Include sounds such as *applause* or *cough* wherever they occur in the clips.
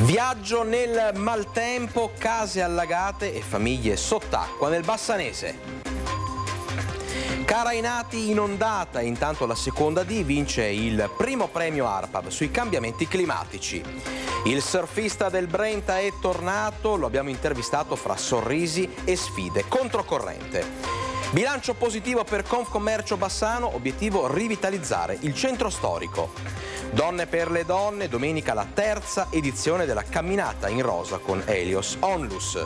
Viaggio nel maltempo, case allagate e famiglie sott'acqua nel Bassanese. Carainati inondata, intanto la seconda D vince il primo premio ARPAB sui cambiamenti climatici. Il surfista del Brenta è tornato, lo abbiamo intervistato fra sorrisi e sfide controcorrente. Bilancio positivo per Confcommercio Bassano, obiettivo rivitalizzare il centro storico. Donne per le donne, domenica la terza edizione della camminata in rosa con Helios Onlus.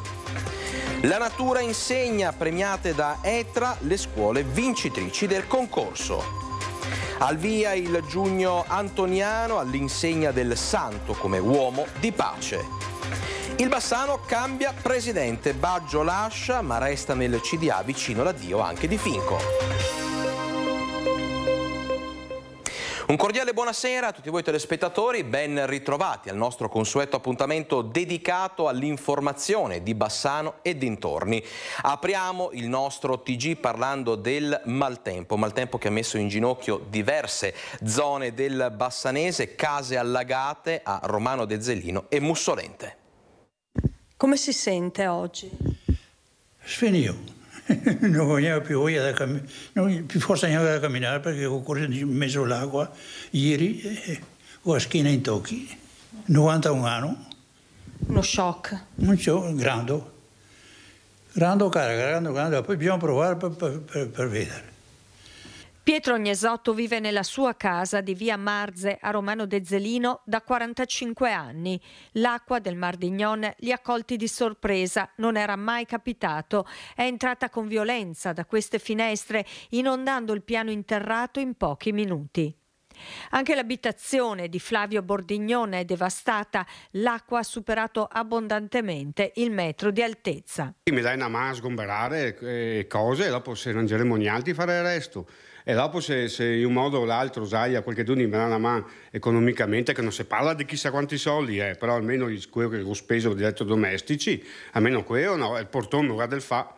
La natura insegna, premiate da ETRA le scuole vincitrici del concorso. Al via il giugno antoniano all'insegna del santo come uomo di pace. Il Bassano cambia presidente, Baggio lascia ma resta nel CDA vicino all'addio anche di Finco. Un cordiale buonasera a tutti voi telespettatori, ben ritrovati al nostro consueto appuntamento dedicato all'informazione di Bassano e dintorni. Apriamo il nostro TG parlando del maltempo, maltempo che ha messo in ginocchio diverse zone del Bassanese, case allagate a Romano De Zellino e Mussolente. Come si sente oggi? Svenio. *laughs* non più voglia da camminare, non, forse andava da camminare perché ho corso in mezzo all'acqua ieri eh, ho la schiena in tocchi, 91 anni. Uno shock? Un shock, grande. Grande cara, grande, grande, poi bisogna provare per, per, per vedere. Pietro Agnesotto vive nella sua casa di via Marze a Romano De Zelino da 45 anni. L'acqua del Mar d'Ignon li ha colti di sorpresa, non era mai capitato. È entrata con violenza da queste finestre, inondando il piano interrato in pochi minuti. Anche l'abitazione di Flavio Bordignone è devastata, l'acqua ha superato abbondantemente il metro di altezza. Mi dai una mano a sgomberare eh, cose e dopo se non mangeremo niente fare il resto e dopo se, se in un modo o l'altro Zaia qualcuno mi dà una mano economicamente, che non si parla di chissà quanti soldi, eh, però almeno quello che ho speso di elettrodomestici, almeno quello no, il portone guarda del fa.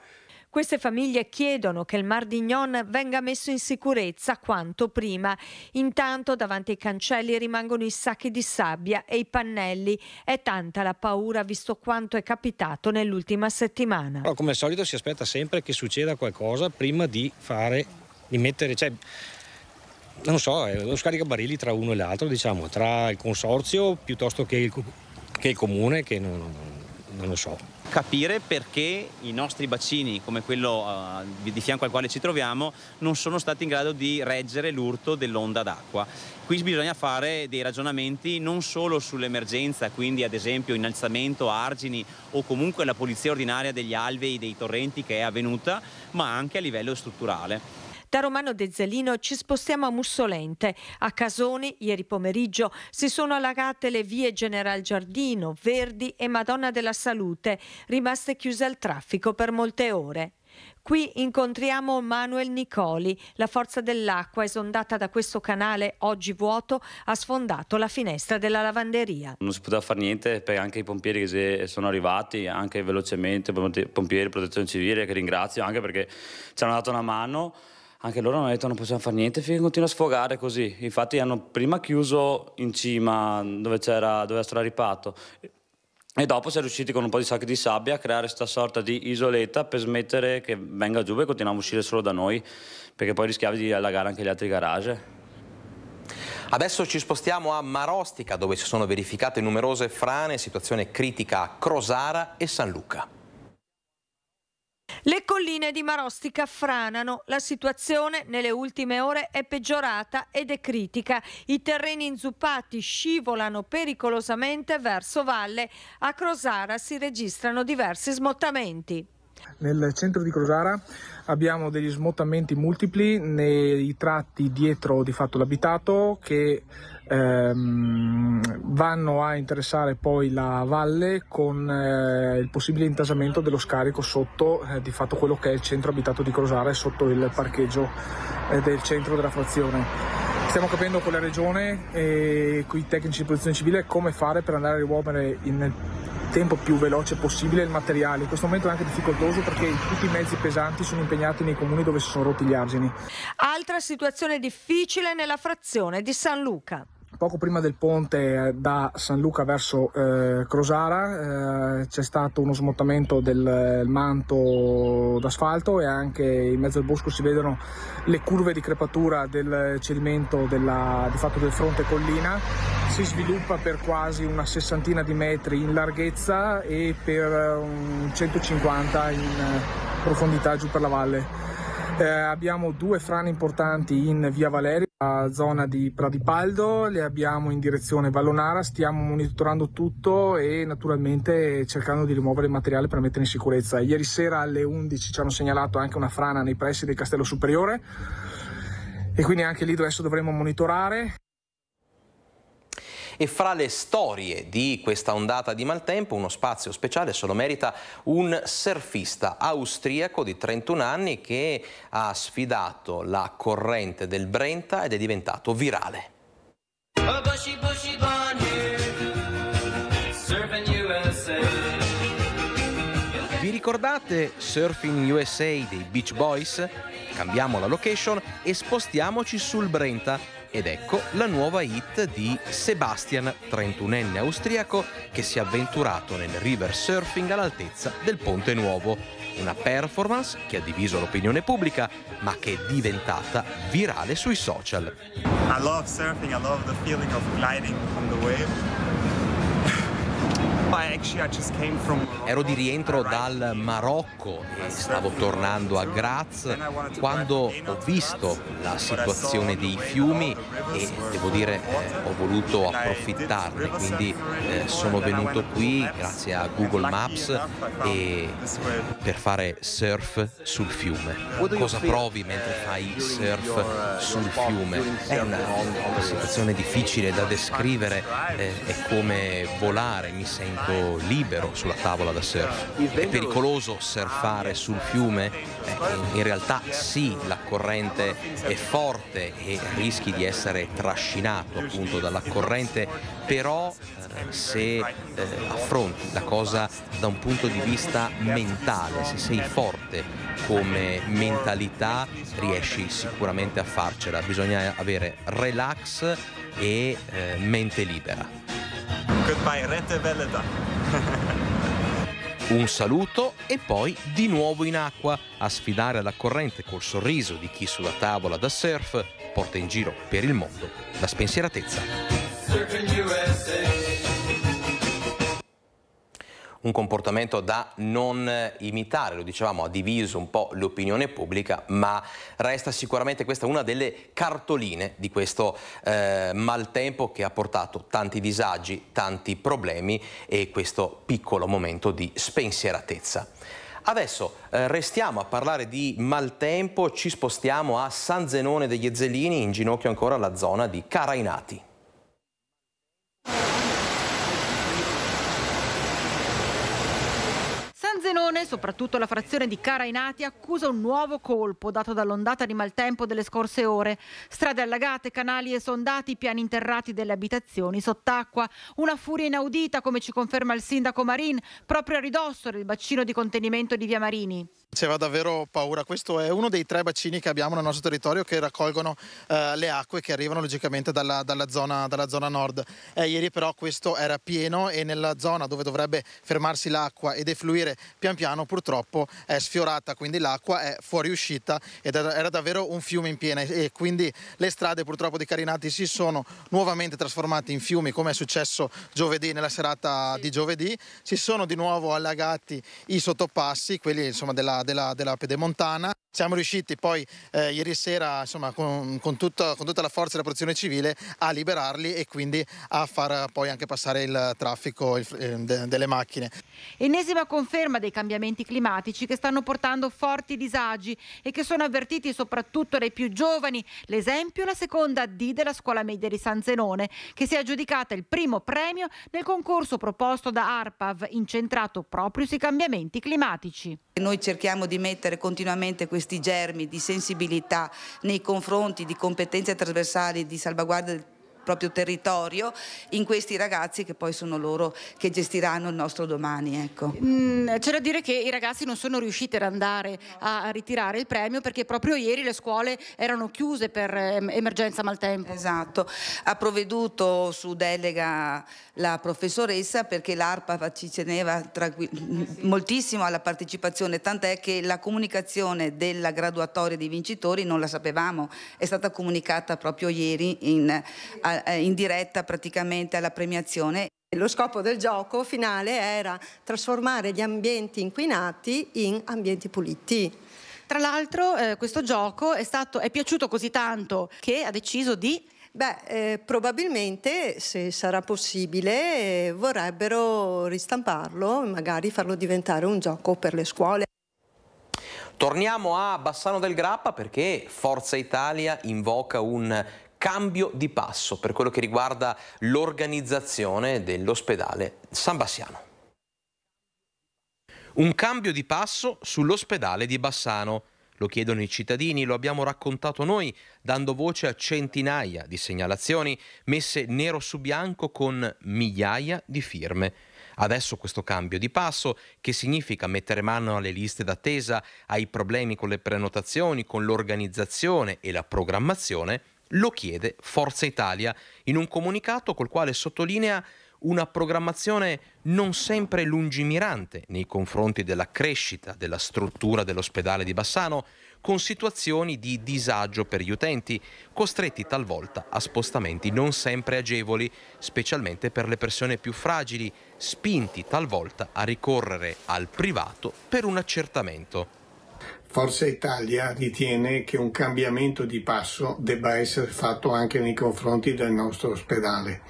Queste famiglie chiedono che il Mar Mardignon venga messo in sicurezza quanto prima. Intanto davanti ai cancelli rimangono i sacchi di sabbia e i pannelli. È tanta la paura visto quanto è capitato nell'ultima settimana. Però come al solito si aspetta sempre che succeda qualcosa prima di fare di mettere, cioè, non so, è eh, lo scaricabarili tra uno e l'altro, diciamo, tra il consorzio piuttosto che il, che il comune, che non, non, non, lo so. Capire perché i nostri bacini, come quello uh, di fianco al quale ci troviamo, non sono stati in grado di reggere l'urto dell'onda d'acqua. Qui bisogna fare dei ragionamenti non solo sull'emergenza, quindi ad esempio innalzamento argini o comunque la pulizia ordinaria degli alvei, dei torrenti che è avvenuta, ma anche a livello strutturale. Da Romano De Zelino ci spostiamo a Mussolente. A Casoni, ieri pomeriggio, si sono allagate le vie General Giardino, Verdi e Madonna della Salute, rimaste chiuse al traffico per molte ore. Qui incontriamo Manuel Nicoli. La forza dell'acqua esondata da questo canale oggi vuoto ha sfondato la finestra della lavanderia. Non si poteva fare niente perché anche i pompieri che sono arrivati, anche velocemente, pompieri, protezione civile che ringrazio anche perché ci hanno dato una mano anche loro hanno detto non possiamo fare niente finché continua a sfogare così. Infatti hanno prima chiuso in cima dove, c'era, dove era ripato e dopo si è riusciti con un po' di sacchi di sabbia a creare questa sorta di isoletta per smettere che venga giù e continuiamo a uscire solo da noi perché poi rischiavi di allagare anche gli altri garage. Adesso ci spostiamo a Marostica dove si sono verificate numerose frane, situazione critica a Crosara e San Luca. Le colline di Marostica franano, la situazione nelle ultime ore è peggiorata ed è critica. I terreni inzuppati scivolano pericolosamente verso valle, a Crosara si registrano diversi smottamenti. Nel centro di Crosara abbiamo degli smottamenti multipli nei tratti dietro di fatto l'abitato che ehm, vanno a interessare poi la valle con eh, il possibile intasamento dello scarico sotto eh, di fatto quello che è il centro abitato di Crosare sotto il parcheggio eh, del centro della frazione. Stiamo capendo con la regione e con i tecnici di protezione civile come fare per andare a rimuovere in tempo più veloce possibile il materiale. In questo momento è anche difficoltoso perché tutti i mezzi pesanti sono impegnati nei comuni dove si sono rotti gli argini. Altra situazione difficile nella frazione di San Luca poco prima del ponte eh, da San Luca verso eh, Crosara eh, c'è stato uno smottamento del manto d'asfalto e anche in mezzo al bosco si vedono le curve di crepatura del cedimento della, di fatto del fronte collina si sviluppa per quasi una sessantina di metri in larghezza e per eh, um, 150 in eh, profondità giù per la valle eh, abbiamo due frane importanti in via Valeria la zona di Pradipaldo, le abbiamo in direzione Vallonara, stiamo monitorando tutto e naturalmente cercando di rimuovere il materiale per mettere in sicurezza. Ieri sera alle 11 ci hanno segnalato anche una frana nei pressi del Castello Superiore e quindi anche lì adesso dovremo monitorare e fra le storie di questa ondata di maltempo uno spazio speciale se lo merita un surfista austriaco di 31 anni che ha sfidato la corrente del Brenta ed è diventato virale. Oh, Vi ricordate Surfing USA dei Beach Boys? Cambiamo la location e spostiamoci sul Brenta ed ecco la nuova hit di Sebastian, 31enne austriaco, che si è avventurato nel river surfing all'altezza del Ponte Nuovo. Una performance che ha diviso l'opinione pubblica, ma che è diventata virale sui social. I love surfing, I love the feeling of gliding on the wave. Ero di rientro dal Marocco e stavo tornando a Graz quando ho visto la situazione dei fiumi e devo dire eh, ho voluto approfittarne, quindi eh, sono venuto qui grazie a Google Maps e, per fare surf sul fiume. Cosa provi mentre eh, fai surf eh, sul fiume? È una, una situazione difficile da descrivere, eh, è come volare, mi sento molto libero sulla tavola da surf. È pericoloso surfare sul fiume? Eh, in realtà sì, la corrente è forte e rischi di essere trascinato appunto dalla corrente, però eh, se eh, affronti la cosa da un punto di vista mentale, se sei forte come mentalità riesci sicuramente a farcela, bisogna avere relax e eh, mente libera. Goodbye, rete veleta. Un saluto e poi di nuovo in acqua a sfidare la corrente col sorriso di chi sulla tavola da surf porta in giro per il mondo la spensieratezza. Surfing USA un comportamento da non imitare, lo dicevamo, ha diviso un po' l'opinione pubblica, ma resta sicuramente questa una delle cartoline di questo eh, maltempo che ha portato tanti disagi, tanti problemi e questo piccolo momento di spensieratezza. Adesso eh, restiamo a parlare di maltempo, ci spostiamo a San Zenone degli Ezzelini, in ginocchio ancora la zona di Carainati. Pordenone, soprattutto la frazione di Carainati, accusa un nuovo colpo dato dall'ondata di maltempo delle scorse ore. Strade allagate, canali esondati, piani interrati delle abitazioni sott'acqua. Una furia inaudita, come ci conferma il sindaco Marin, proprio a ridosso del bacino di contenimento di Via Marini. C'era davvero paura, questo è uno dei tre bacini che abbiamo nel nostro territorio che raccolgono eh, le acque che arrivano logicamente dalla, dalla, zona, dalla zona, nord. Eh, ieri però questo era pieno e nella zona dove dovrebbe fermarsi l'acqua e defluire pian piano purtroppo è sfiorata, quindi l'acqua è fuoriuscita ed era davvero un fiume in piena e quindi le strade purtroppo di Carinati si sono nuovamente trasformate in fiumi come è successo giovedì nella serata di giovedì, si sono di nuovo allagati i sottopassi, quelli insomma della della, della Pedemontana siamo riusciti poi eh, ieri sera insomma, con, con, tutto, con, tutta la forza della protezione civile a liberarli e quindi a far poi anche passare il traffico il, eh, de, delle macchine. Ennesima conferma dei cambiamenti climatici che stanno portando forti disagi e che sono avvertiti soprattutto dai più giovani. L'esempio è la seconda D della scuola media di San Zenone che si è aggiudicata il primo premio nel concorso proposto da ARPAV incentrato proprio sui cambiamenti climatici. Noi cerchiamo di mettere continuamente questi questi germi di sensibilità nei confronti di competenze trasversali di salvaguardia del proprio territorio in questi ragazzi che poi sono loro che gestiranno il nostro domani. Ecco. Mm, c'è da dire che i ragazzi non sono riusciti ad andare a ritirare il premio perché proprio ieri le scuole erano chiuse per ehm, emergenza maltempo. Esatto, ha provveduto su delega la professoressa perché l'ARPA ci teneva moltissimo alla partecipazione, tant'è che la comunicazione della graduatoria dei vincitori non la sapevamo, è stata comunicata proprio ieri in, a, eh, in diretta praticamente alla premiazione. Lo scopo del gioco finale era trasformare gli ambienti inquinati in ambienti puliti. Tra l'altro eh, questo gioco è, stato, è piaciuto così tanto che ha deciso di Beh, eh, probabilmente se sarà possibile eh, vorrebbero ristamparlo, magari farlo diventare un gioco per le scuole. Torniamo a Bassano del Grappa perché Forza Italia invoca un cambio di passo per quello che riguarda l'organizzazione dell'ospedale San Bassiano. Un cambio di passo sull'ospedale di Bassano. Lo chiedono i cittadini, lo abbiamo raccontato noi, dando voce a centinaia di segnalazioni messe nero su bianco con migliaia di firme. Adesso questo cambio di passo, che significa mettere mano alle liste d'attesa, ai problemi con le prenotazioni, con l'organizzazione e la programmazione, lo chiede Forza Italia in un comunicato col quale sottolinea una programmazione non sempre lungimirante nei confronti della crescita della struttura dell'ospedale di Bassano, con situazioni di disagio per gli utenti, costretti talvolta a spostamenti non sempre agevoli, specialmente per le persone più fragili, spinti talvolta a ricorrere al privato per un accertamento. Forza Italia ritiene che un cambiamento di passo debba essere fatto anche nei confronti del nostro ospedale.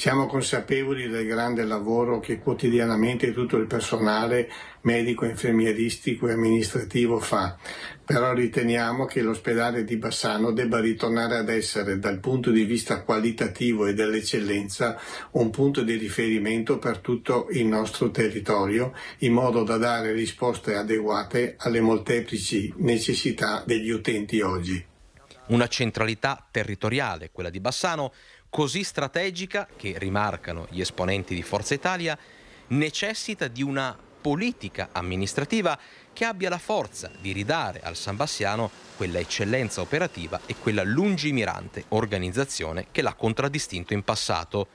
Siamo consapevoli del grande lavoro che quotidianamente tutto il personale medico, infermieristico e amministrativo fa, però riteniamo che l'ospedale di Bassano debba ritornare ad essere, dal punto di vista qualitativo e dell'eccellenza, un punto di riferimento per tutto il nostro territorio, in modo da dare risposte adeguate alle molteplici necessità degli utenti oggi. Una centralità territoriale, quella di Bassano, così strategica che, rimarcano gli esponenti di Forza Italia, necessita di una politica amministrativa che abbia la forza di ridare al San Bassiano quella eccellenza operativa e quella lungimirante organizzazione che l'ha contraddistinto in passato.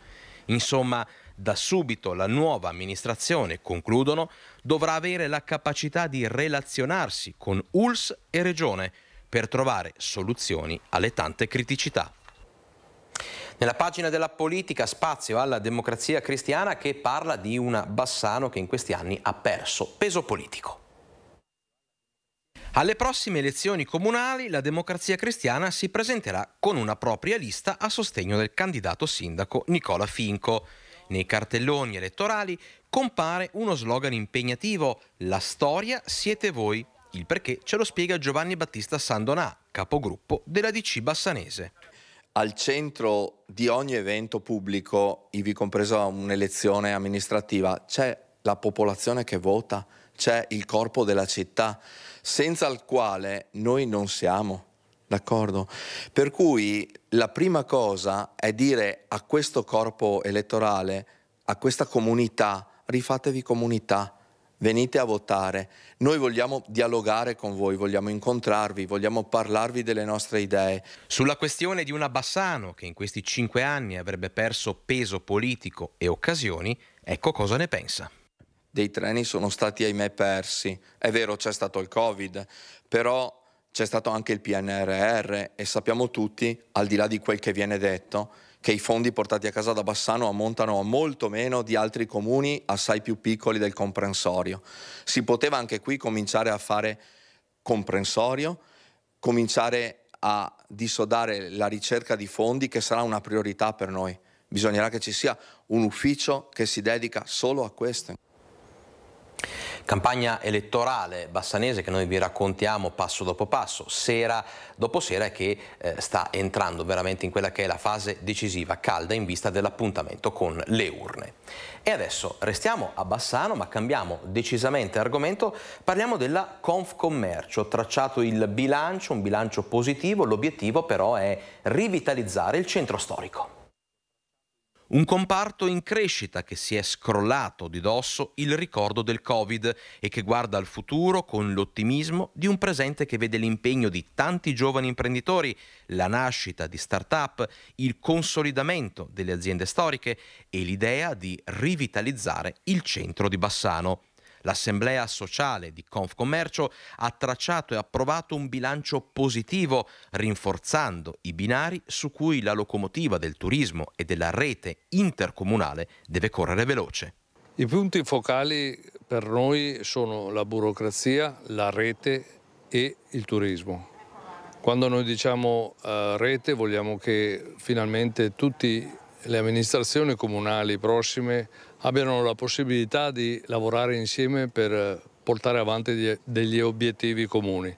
Insomma, da subito la nuova amministrazione, concludono, dovrà avere la capacità di relazionarsi con ULS e Regione per trovare soluzioni alle tante criticità. Nella pagina della politica spazio alla democrazia cristiana che parla di una Bassano che in questi anni ha perso peso politico. Alle prossime elezioni comunali la democrazia cristiana si presenterà con una propria lista a sostegno del candidato sindaco Nicola Finco. Nei cartelloni elettorali compare uno slogan impegnativo, La storia siete voi. Il perché ce lo spiega Giovanni Battista Sandonà, capogruppo della DC Bassanese al centro di ogni evento pubblico, ivi compresa un'elezione amministrativa, c'è la popolazione che vota, c'è il corpo della città, senza il quale noi non siamo. D'accordo? Per cui la prima cosa è dire a questo corpo elettorale, a questa comunità, rifatevi comunità, venite a votare. Noi vogliamo dialogare con voi, vogliamo incontrarvi, vogliamo parlarvi delle nostre idee. Sulla questione di una Bassano che in questi cinque anni avrebbe perso peso politico e occasioni, ecco cosa ne pensa. Dei treni sono stati ahimè persi. È vero, c'è stato il Covid, però c'è stato anche il PNRR e sappiamo tutti, al di là di quel che viene detto, che i fondi portati a casa da Bassano ammontano a molto meno di altri comuni assai più piccoli del comprensorio. Si poteva anche qui cominciare a fare comprensorio, cominciare a dissodare la ricerca di fondi che sarà una priorità per noi. Bisognerà che ci sia un ufficio che si dedica solo a questo. Campagna elettorale bassanese che noi vi raccontiamo passo dopo passo, sera dopo sera che eh, sta entrando veramente in quella che è la fase decisiva, calda in vista dell'appuntamento con le urne. E adesso restiamo a Bassano ma cambiamo decisamente argomento, parliamo della Confcommercio, ho tracciato il bilancio, un bilancio positivo, l'obiettivo però è rivitalizzare il centro storico. Un comparto in crescita che si è scrollato di dosso il ricordo del Covid e che guarda al futuro con l'ottimismo di un presente che vede l'impegno di tanti giovani imprenditori, la nascita di start-up, il consolidamento delle aziende storiche e l'idea di rivitalizzare il centro di Bassano. L'Assemblea sociale di Confcommercio ha tracciato e approvato un bilancio positivo, rinforzando i binari su cui la locomotiva del turismo e della rete intercomunale deve correre veloce. I punti focali per noi sono la burocrazia, la rete e il turismo. Quando noi diciamo uh, rete vogliamo che finalmente tutti le amministrazioni comunali prossime abbiano la possibilità di lavorare insieme per eh, portare avanti degli obiettivi comuni.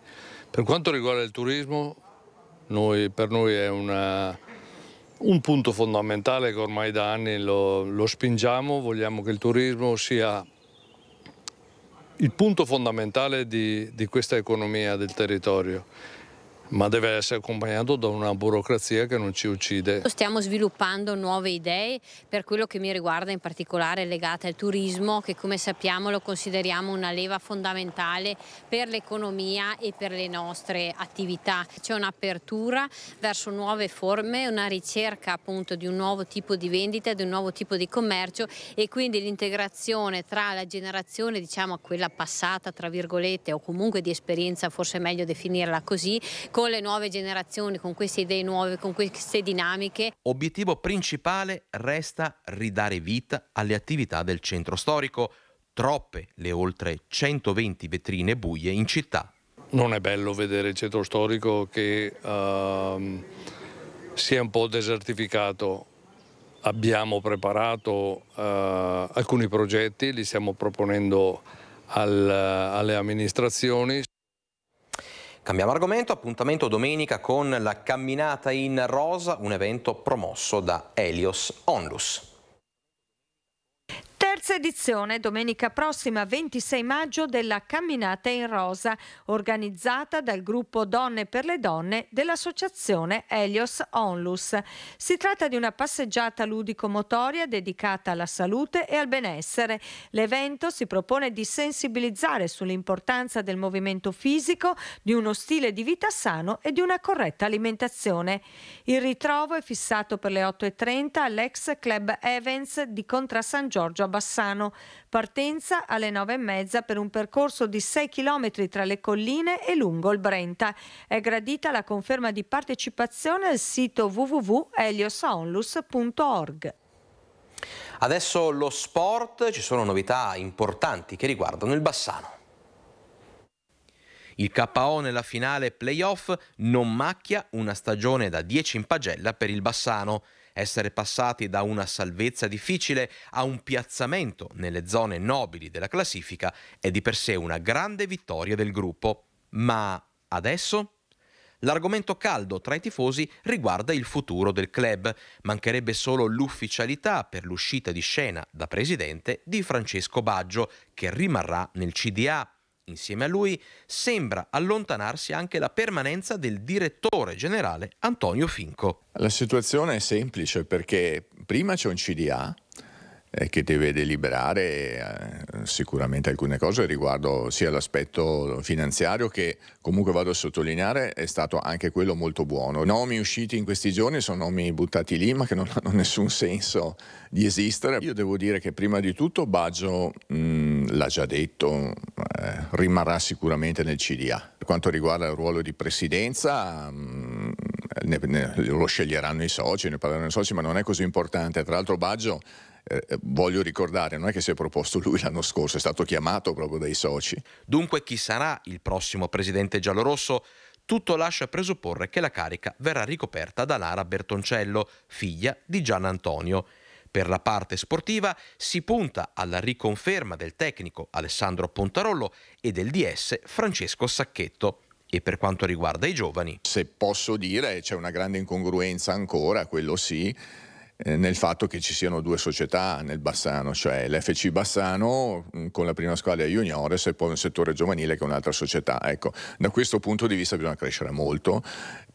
Per quanto riguarda il turismo, noi, per noi è una, un punto fondamentale che ormai da anni lo, lo spingiamo, vogliamo che il turismo sia il punto fondamentale di, di questa economia del territorio ma deve essere accompagnato da una burocrazia che non ci uccide. Stiamo sviluppando nuove idee per quello che mi riguarda in particolare legate al turismo che come sappiamo lo consideriamo una leva fondamentale per l'economia e per le nostre attività. C'è un'apertura verso nuove forme, una ricerca appunto di un nuovo tipo di vendita, di un nuovo tipo di commercio e quindi l'integrazione tra la generazione diciamo quella passata tra virgolette o comunque di esperienza forse è meglio definirla così con le nuove generazioni, con queste idee nuove, con queste dinamiche. Obiettivo principale resta ridare vita alle attività del centro storico. Troppe le oltre 120 vetrine buie in città. Non è bello vedere il centro storico che uh, è un po' desertificato. Abbiamo preparato uh, alcuni progetti, li stiamo proponendo al, alle amministrazioni. Cambiamo argomento, appuntamento domenica con la Camminata in Rosa, un evento promosso da Helios Onlus. Terza edizione, domenica prossima 26 maggio, della Camminata in Rosa, organizzata dal gruppo Donne per le Donne dell'associazione Helios Onlus. Si tratta di una passeggiata ludico-motoria dedicata alla salute e al benessere. L'evento si propone di sensibilizzare sull'importanza del movimento fisico, di uno stile di vita sano e di una corretta alimentazione. Il ritrovo è fissato per le 8.30 all'ex Club Evans di Contra San Giorgio a Bassano. Partenza alle nove e mezza per un percorso di 6 km tra le colline e lungo il Brenta. È gradita la conferma di partecipazione al sito www.eliosonlus.org. Adesso lo sport, ci sono novità importanti che riguardano il Bassano. Il KO nella finale playoff non macchia una stagione da 10 in pagella per il Bassano essere passati da una salvezza difficile a un piazzamento nelle zone nobili della classifica è di per sé una grande vittoria del gruppo. Ma adesso? L'argomento caldo tra i tifosi riguarda il futuro del club. Mancherebbe solo l'ufficialità per l'uscita di scena da presidente di Francesco Baggio, che rimarrà nel CDA Insieme a lui sembra allontanarsi anche la permanenza del direttore generale Antonio Finco. La situazione è semplice perché prima c'è un CDA eh, che deve deliberare eh, sicuramente alcune cose riguardo sia l'aspetto finanziario che comunque vado a sottolineare è stato anche quello molto buono. Nomi usciti in questi giorni sono nomi buttati lì ma che non hanno *laughs* nessun senso di esistere. Io devo dire che prima di tutto Baggio mh, mm, l'ha già detto, eh, rimarrà sicuramente nel CDA. Per quanto riguarda il ruolo di presidenza mh, mm, ne, ne, lo sceglieranno i soci, ne parleranno i soci, ma non è così importante. Tra l'altro Baggio eh, eh, voglio ricordare, non è che si è proposto lui l'anno scorso, è stato chiamato proprio dai soci. Dunque chi sarà il prossimo presidente giallorosso? Tutto lascia presupporre che la carica verrà ricoperta da Lara Bertoncello, figlia di Gian Antonio. Per la parte sportiva si punta alla riconferma del tecnico Alessandro Pontarollo e del DS Francesco Sacchetto. E per quanto riguarda i giovani? Se posso dire, c'è una grande incongruenza ancora, quello sì, eh, nel fatto che ci siano due società nel Bassano, cioè l'FC Bassano mm, con la prima squadra juniores e poi un settore giovanile che è un'altra società. Ecco, da questo punto di vista bisogna crescere molto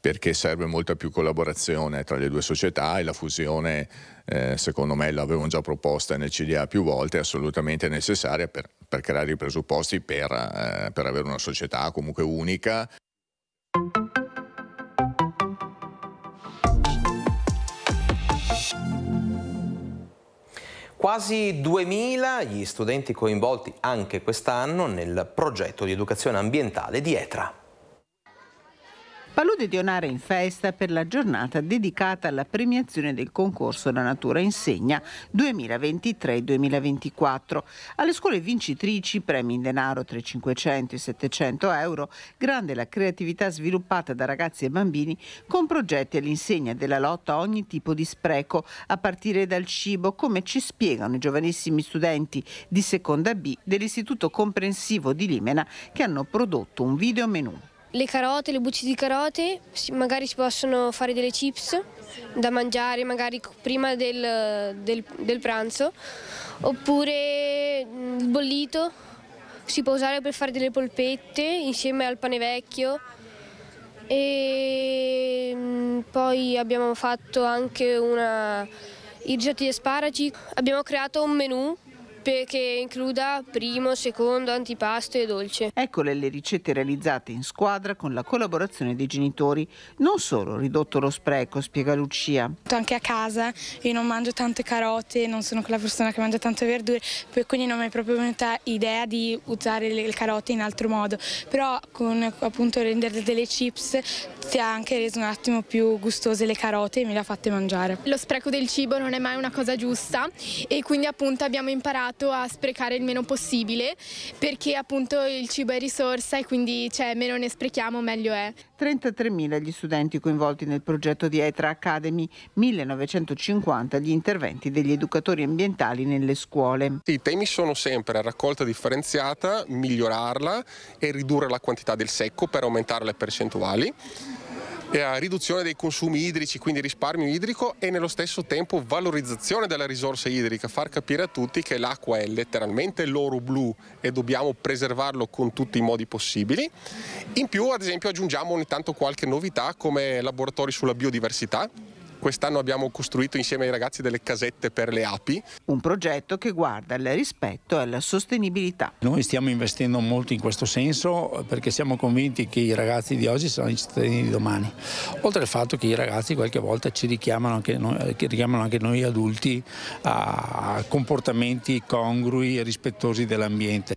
perché serve molta più collaborazione tra le due società e la fusione, eh, secondo me, l'avevano già proposta nel CDA più volte, è assolutamente necessaria per, per creare i presupposti per, eh, per avere una società comunque unica. Quasi 2.000 gli studenti coinvolti anche quest'anno nel progetto di educazione ambientale di ETRA. Palude di Onara in festa per la giornata dedicata alla premiazione del concorso La Natura Insegna 2023-2024. Alle scuole vincitrici premi in denaro tra i 500 e i 700 euro, grande la creatività sviluppata da ragazzi e bambini con progetti all'insegna della lotta a ogni tipo di spreco, a partire dal cibo, come ci spiegano i giovanissimi studenti di seconda B dell'Istituto Comprensivo di Limena che hanno prodotto un video menù le carote, le bucce di carote, magari si possono fare delle chips da mangiare magari prima del, del, del pranzo, oppure mm, il bollito si può usare per fare delle polpette insieme al pane vecchio e mm, poi abbiamo fatto anche una irrigiati di asparagi, abbiamo creato un menù che includa primo, secondo, antipasto e dolce. Eccole le ricette realizzate in squadra con la collaborazione dei genitori. Non solo ridotto lo spreco, spiega Lucia. Anche a casa io non mangio tante carote, non sono quella persona che mangia tante verdure, quindi non mi è proprio venuta idea di usare le carote in altro modo, però con appunto rendere delle chips ti ha anche reso un attimo più gustose le carote e me le ha fatte mangiare. Lo spreco del cibo non è mai una cosa giusta e quindi appunto abbiamo imparato imparato a sprecare il meno possibile perché appunto il cibo è risorsa e quindi cioè, meno ne sprechiamo meglio è. 33.000 gli studenti coinvolti nel progetto di ETRA Academy, 1950 gli interventi degli educatori ambientali nelle scuole. I temi sono sempre raccolta differenziata, migliorarla e ridurre la quantità del secco per aumentare le percentuali eh, riduzione dei consumi idrici, quindi risparmio idrico e nello stesso tempo valorizzazione della risorsa idrica, far capire a tutti che l'acqua è letteralmente l'oro blu e dobbiamo preservarlo con tutti i modi possibili. In più ad esempio aggiungiamo ogni tanto qualche novità come laboratori sulla biodiversità Quest'anno abbiamo costruito insieme ai ragazzi delle casette per le api. Un progetto che guarda al rispetto e alla sostenibilità. Noi stiamo investendo molto in questo senso perché siamo convinti che i ragazzi di oggi saranno i cittadini di domani. Oltre al fatto che i ragazzi qualche volta ci richiamano anche noi, eh, richiamano anche noi adulti a comportamenti congrui e rispettosi dell'ambiente.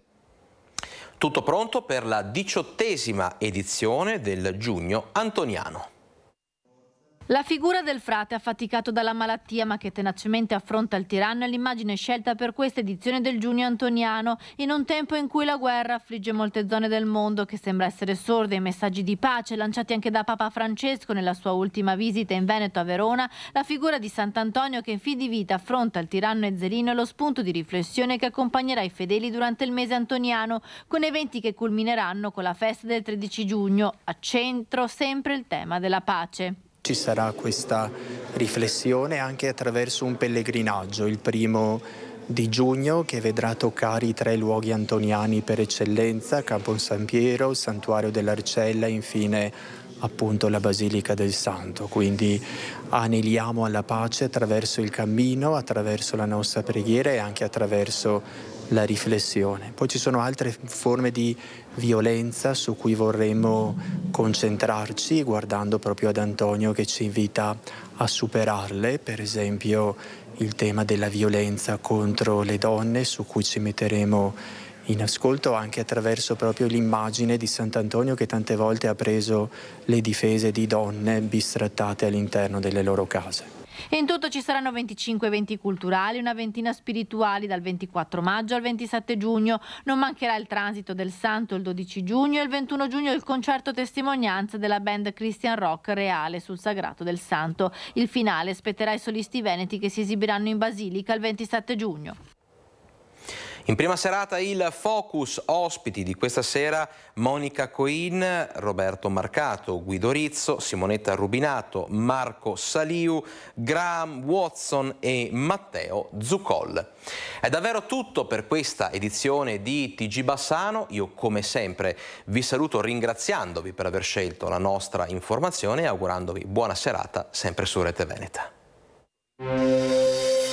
Tutto pronto per la diciottesima edizione del Giugno Antoniano. La figura del frate affaticato dalla malattia ma che tenacemente affronta il tiranno è l'immagine scelta per questa edizione del Giugno Antoniano, in un tempo in cui la guerra affligge molte zone del mondo che sembra essere sorda ai messaggi di pace lanciati anche da Papa Francesco nella sua ultima visita in Veneto a Verona, la figura di Sant'Antonio che in fin di vita affronta il tiranno ezzelino è lo spunto di riflessione che accompagnerà i fedeli durante il mese antoniano, con eventi che culmineranno con la festa del 13 giugno, a centro sempre il tema della pace. Ci sarà questa riflessione anche attraverso un pellegrinaggio, il primo di giugno che vedrà toccare i tre luoghi antoniani per eccellenza, Campo San Piero, il Santuario dell'Arcella e infine appunto la Basilica del Santo. Quindi aneliamo alla pace attraverso il cammino, attraverso la nostra preghiera e anche attraverso la riflessione. Poi ci sono altre forme di violenza su cui vorremmo concentrarci guardando proprio ad Antonio che ci invita a superarle, per esempio il tema della violenza contro le donne su cui ci metteremo in ascolto anche attraverso proprio l'immagine di Sant'Antonio che tante volte ha preso le difese di donne bistrattate all'interno delle loro case. In tutto ci saranno 25 eventi culturali, una ventina spirituali dal 24 maggio al 27 giugno. Non mancherà il transito del Santo il 12 giugno e il 21 giugno il concerto testimonianza della band Christian Rock Reale sul Sagrato del Santo. Il finale spetterà ai solisti veneti che si esibiranno in Basilica il 27 giugno. In prima serata il Focus ospiti di questa sera Monica Coin, Roberto Marcato, Guido Rizzo, Simonetta Rubinato, Marco Saliu, Graham Watson e Matteo Zuccol. È davvero tutto per questa edizione di TG Bassano. Io come sempre vi saluto ringraziandovi per aver scelto la nostra informazione e augurandovi buona serata sempre su Rete Veneta.